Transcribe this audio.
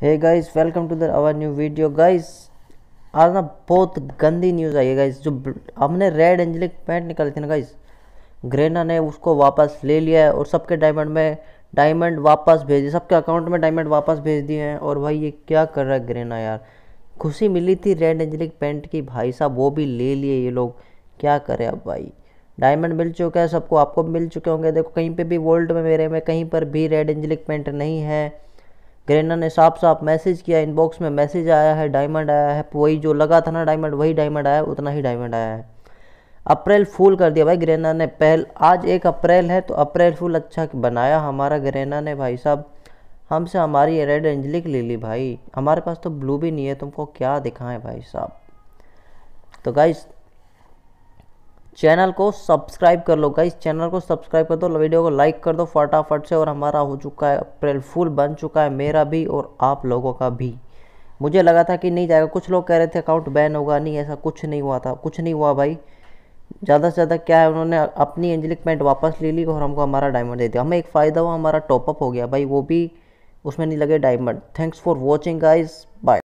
hey guys welcome to the our new video guys आज ना बहुत गंदी न्यूज़ आई है गाइस जो हमने रेड एंजलिक पैंट निकाली थी ना गाइस ग्रेना ने उसको वापस ले लिया है और सबके डायमंड में डायमंड वापस भेज दिए सबके अकाउंट में डायमंड वापस भेज दिए हैं और भाई ये क्या कर रहा है ग्रेना यार खुशी मिली थी रेड एंजलिक पेंट की भाई साहब वो भी ले लिए ये लोग क्या करें अब भाई डायमंड मिल चुका है सबको आपको मिल चुके होंगे देखो कहीं पे भी वर्ल्ड में मेरे में कहीं पर भी रेड एंजलिक पेंट नहीं है ग्रेनर ने साफ साफ मैसेज किया इनबॉक्स में मैसेज आया है डायमंड आया है वही जो लगा था ना डायमंड वही डायमंड आया उतना ही डायमंड आया है अप्रैल फूल कर दिया भाई ग्रेना ने पहल आज एक अप्रैल है तो अप्रैल फूल अच्छा बनाया हमारा ग्रेना ने भाई साहब हमसे हमारी रेड एंजलिक ले ली भाई हमारे पास तो ब्लू भी नहीं है तुमको क्या दिखाएं भाई साहब तो गाइज चैनल को सब्सक्राइब कर लो गाइस चैनल को सब्सक्राइब कर दो वीडियो को लाइक कर दो फटाफट से और हमारा हो चुका है अप्रैल फुल बन चुका है मेरा भी और आप लोगों का भी मुझे लगा था कि नहीं जाएगा कुछ लोग कह रहे थे अकाउंट बैन होगा नहीं ऐसा कुछ नहीं हुआ था कुछ नहीं हुआ भाई ज़्यादा से ज़्यादा क्या है उन्होंने अपनी एंजलिक पेंट वापस ले ली और हमको हमारा डायमंड दे दिया हमें एक फ़ायदा हुआ हमारा टॉपअप हो गया भाई वो भी उसमें नहीं लगे diamond thanks for watching guys bye